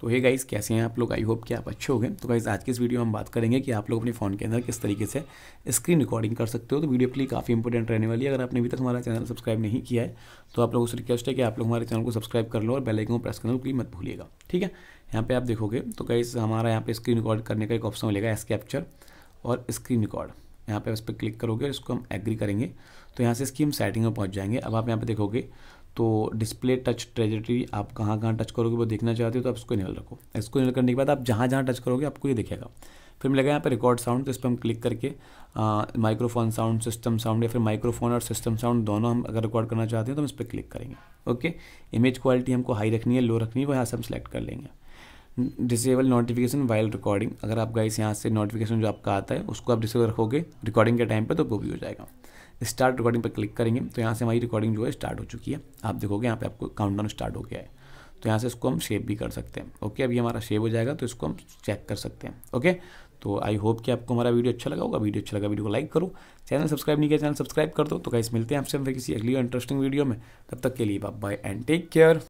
तो hey guys कैसे हैं आप लोग आई होप कि आप अच्छे हो गए तो गाइज़ आज के इस वीडियो में हम बात करेंगे कि आप लोग अपने फ़ोन के अंदर किस तरीके से स्क्रीन रिकॉर्डिंग कर सकते हो तो वीडियो के लिए काफ़ी इंपॉर्टेंट रहने वाली है अगर आपने अभी तक हमारा चैनल सब्सक्राइब नहीं किया है तो आप लोगों से रिक्वेस्ट है कि आप लोग हमारे चैनल को सब्सक्राइब कर लो और बेलाइकन को प्रेस कर बिल्कुल मत भूलिएगा ठीक है यहाँ पर आप देखोगे तो गाइज़ हमारा यहाँ पर स्क्रीन रिकॉर्ड करने का एक ऑप्शन मिलेगा एस कैप्चर और स्क्रीन रिकॉर्ड यहाँ पे उस पर क्लिक करोगे और इसको हम एग्री करेंगे तो यहाँ से इसकी हम सेटिंग में पहुँच जाएंगे अब आप यहाँ पे देखोगे तो डिस्प्ले टच ट्रेजेटरी आप कहाँ कहाँ टच करोगे वो देखना चाहते हो तो आप इसको इनेबल रखो इसको इनेबल करने के बाद आप जहाँ जहाँ टच करोगे आपको ये दिखेगा फिर मिलेगा यहाँ पर रिकॉर्ड साउंड तो इस पर हम क्लिक करके माइक्रोफोन साउंड सिस्टम साउंड या फिर माइक्रोफोन और सिस्टम साउंड दोनों हम अगर रिकॉर्ड करना चाहते हैं तो हम इस पर क्लिक करेंगे ओके इमेज क्वालिटी हमको हाई रखनी है लो रखनी है वो यहाँ से हम सेलेक्ट कर लेंगे डिसेबल नोटिफिकेशन वाइल रिकॉर्डिंग अगर आप गाइस यहाँ से नोटिफिकेशन जो आपका आता है उसको आप डिसेबल रखोगे रिकॉर्डिंग के टाइम पर तो वो भी हो जाएगा स्टार्ट रिकॉर्डिंग पर क्लिक करेंगे तो यहाँ से हमारी रिकॉर्डिंग जो है स्टार्ट हो चुकी है आप देखोगे यहाँ पे आपको काउंटडाउन स्टार्ट हो गया है तो यहाँ से इसको हम शेव भी कर सकते हैं ओके अभी हमारा शेव हो जाएगा तो इसको हम चेक कर सकते हैं ओके तो आई होप कि आपको हमारा वीडियो अच्छा लगा होगा वीडियो अच्छा लगा वीडियो को लाइक करो चैनल सब्सक्राइब नहीं किया चैनल सब्सक्राइब कर दो तो कैसे मिलते हैं आपसे हम किसी अगली इंटरेस्टिंग वीडियो में तब तक के लिए बाय एंड टेक केयर